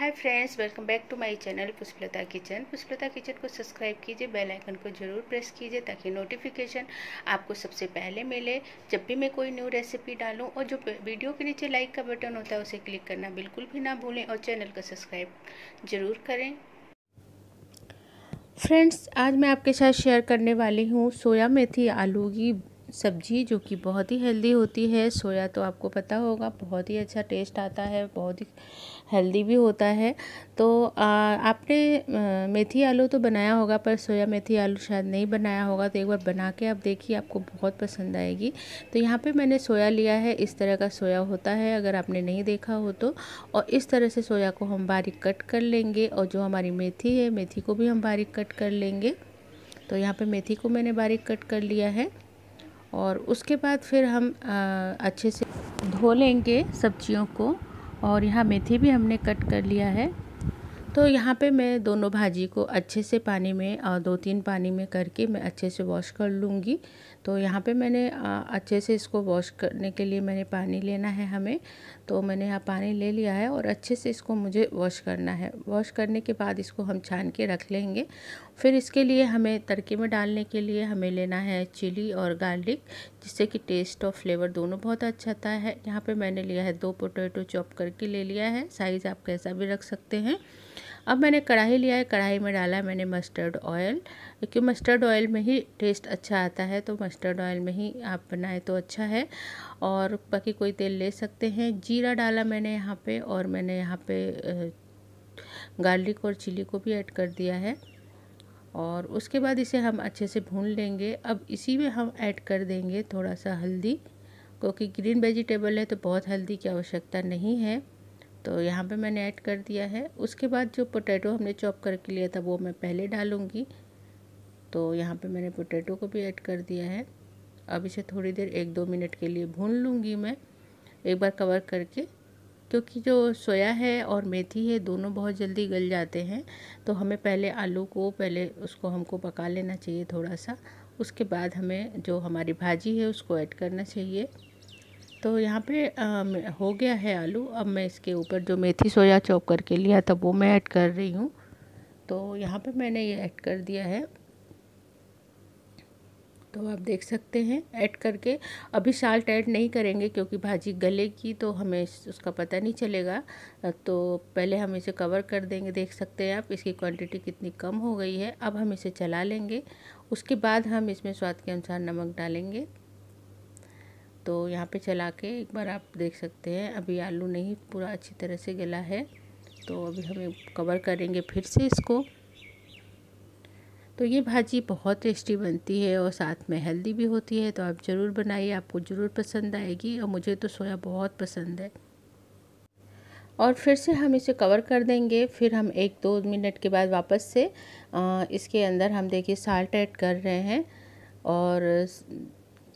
hi friends welcome back to my channel Pushplata kitchen Pushplata kitchen को subscribe कीजिए bell icon को ज़रूर प्रेस कीजिए ताकि नोटिफिकेशन आपको सबसे पहले मिले जब भी मैं कोई न्यू रेसिपी डालूं और जो वीडियो के नीचे लाइक का बटन होता है उसे क्लिक करना बिल्कुल भी ना भूलें और चैनल को सब्सक्राइब ज़रूर करें फ्रेंड्स आज मैं आपके साथ शेयर करने वाली हूँ सोया मेथी आलू की सब्जी जो कि बहुत ही हेल्दी होती है सोया तो आपको पता होगा बहुत ही अच्छा टेस्ट आता है बहुत ही हेल्दी भी होता है तो आ, आपने मेथी आलू तो बनाया होगा पर सोया मेथी आलू शायद नहीं बनाया होगा तो एक बार बना के आप देखिए आपको बहुत पसंद आएगी तो यहाँ पे मैंने सोया लिया है इस तरह का सोया होता है अगर आपने नहीं देखा हो तो और इस तरह से सोया को हम बारीक कट कर लेंगे और जो हमारी मेथी है मेथी को भी हम बारीक कट कर लेंगे तो यहाँ पर मेथी को मैंने बारीक कट कर लिया है और उसके बाद फिर हम आ, अच्छे से धो लेंगे सब्जियों को और यहाँ मेथी भी हमने कट कर लिया है तो यहाँ पे मैं दोनों भाजी को अच्छे से पानी में और दो तीन पानी में करके मैं अच्छे से वॉश कर लूँगी तो यहाँ पे मैंने अच्छे से इसको वॉश करने के लिए मैंने पानी लेना है हमें तो मैंने यहाँ पानी ले लिया है और अच्छे से इसको मुझे वॉश करना है वॉश करने के बाद इसको हम छान के रख लेंगे फिर इसके लिए हमें तड़के में डालने के लिए हमें लेना है चिली और गार्लिक जिससे कि टेस्ट और फ्लेवर दोनों बहुत अच्छा आता है यहाँ पर मैंने लिया है दो पोटैटो चॉप करके ले लिया है साइज़ आप कैसा भी रख सकते हैं अब मैंने कढ़ाई लिया है कढ़ाई में डाला मैंने मस्टर्ड ऑयल क्योंकि मस्टर्ड ऑयल में ही टेस्ट अच्छा आता है तो मस्टर्ड ऑयल में ही आप बनाएं तो अच्छा है और बाकी कोई तेल ले सकते हैं जीरा डाला मैंने यहाँ पे और मैंने यहाँ पे गार्लिक और चिली को भी ऐड कर दिया है और उसके बाद इसे हम अच्छे से भून लेंगे अब इसी में हम ऐड कर देंगे थोड़ा सा हल्दी क्योंकि ग्रीन वेजिटेबल है तो बहुत हल्दी की आवश्यकता नहीं है तो यहाँ पे मैंने ऐड कर दिया है उसके बाद जो पोटैटो हमने चॉप करके लिया था वो मैं पहले डालूँगी तो यहाँ पे मैंने पोटैटो को भी ऐड कर दिया है अब इसे थोड़ी देर एक दो मिनट के लिए भून लूँगी मैं एक बार कवर करके क्योंकि जो सोया है और मेथी है दोनों बहुत जल्दी गल जाते हैं तो हमें पहले आलू को पहले उसको हमको पका लेना चाहिए थोड़ा सा उसके बाद हमें जो हमारी भाजी है उसको ऐड करना चाहिए तो यहाँ पे आ, हो गया है आलू अब मैं इसके ऊपर जो मेथी सोया चॉप करके लिया था वो मैं ऐड कर रही हूँ तो यहाँ पे मैंने ये ऐड कर दिया है तो आप देख सकते हैं ऐड करके अभी साल्ट ऐड नहीं करेंगे क्योंकि भाजी गलेगी तो हमें उसका पता नहीं चलेगा तो पहले हम इसे कवर कर देंगे देख सकते हैं आप इसकी क्वांटिटी कितनी कम हो गई है अब हम इसे चला लेंगे उसके बाद हम इसमें स्वाद के अनुसार नमक डालेंगे तो यहाँ पे चला के एक बार आप देख सकते हैं अभी आलू नहीं पूरा अच्छी तरह से गला है तो अभी हम कवर करेंगे फिर से इसको तो ये भाजी बहुत टेस्टी बनती है और साथ में हेल्दी भी होती है तो आप ज़रूर बनाइए आपको ज़रूर पसंद आएगी और मुझे तो सोया बहुत पसंद है और फिर से हम इसे कवर कर देंगे फिर हम एक दो मिनट के बाद वापस से आ, इसके अंदर हम देखिए साल्ट ऐड कर रहे हैं और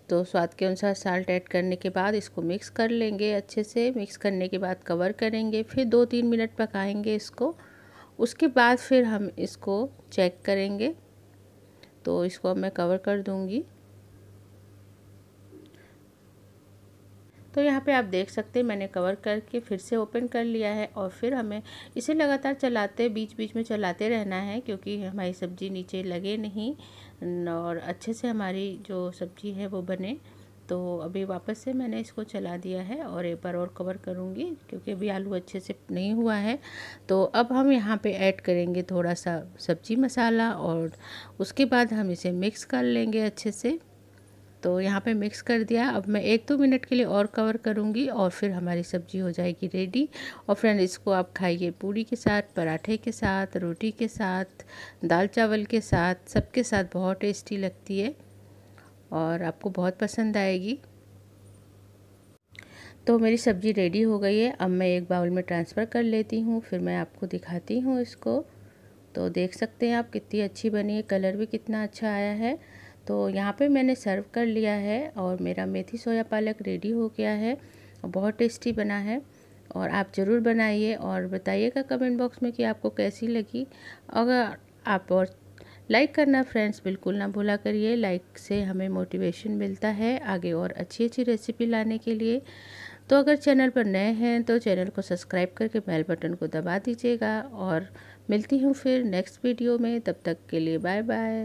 तो स्वाद के अनुसार साल्ट ऐड करने के बाद इसको मिक्स कर लेंगे अच्छे से मिक्स करने के बाद कवर करेंगे फिर दो तीन मिनट पकाएंगे इसको उसके बाद फिर हम इसको चेक करेंगे तो इसको मैं कवर कर दूँगी तो यहाँ पे आप देख सकते हैं मैंने कवर करके फिर से ओपन कर लिया है और फिर हमें इसे लगातार चलाते बीच बीच में चलाते रहना है क्योंकि हमारी सब्ज़ी नीचे लगे नहीं और अच्छे से हमारी जो सब्ज़ी है वो बने तो अभी वापस से मैंने इसको चला दिया है और एक बार और कवर करूँगी क्योंकि अभी आलू अच्छे से नहीं हुआ है तो अब हम यहाँ पे ऐड करेंगे थोड़ा सा सब्जी मसाला और उसके बाद हम इसे मिक्स कर लेंगे अच्छे से तो यहाँ पे मिक्स कर दिया अब मैं एक दो मिनट के लिए और कवर करूँगी और फिर हमारी सब्ज़ी हो जाएगी रेडी और फ्रेंड इसको आप खाइए पूड़ी के साथ पराठे के साथ रोटी के साथ दाल चावल के साथ सबके साथ बहुत टेस्टी लगती है और आपको बहुत पसंद आएगी तो मेरी सब्ज़ी रेडी हो गई है अब मैं एक बाउल में ट्रांसफ़र कर लेती हूँ फिर मैं आपको दिखाती हूँ इसको तो देख सकते हैं आप कितनी अच्छी बनी है कलर भी कितना अच्छा आया है तो यहाँ पे मैंने सर्व कर लिया है और मेरा मेथी सोया पालक रेडी हो गया है और बहुत टेस्टी बना है और आप ज़रूर बनाइए और बताइएगा कमेंट बॉक्स में कि आपको कैसी लगी अगर आप और लाइक करना फ्रेंड्स बिल्कुल ना भूला करिए लाइक से हमें मोटिवेशन मिलता है आगे और अच्छी अच्छी रेसिपी लाने के लिए तो अगर चैनल पर नए हैं तो चैनल को सब्सक्राइब करके बेल बटन को दबा दीजिएगा और मिलती हूँ फिर नेक्स्ट वीडियो में तब तक के लिए बाय बाय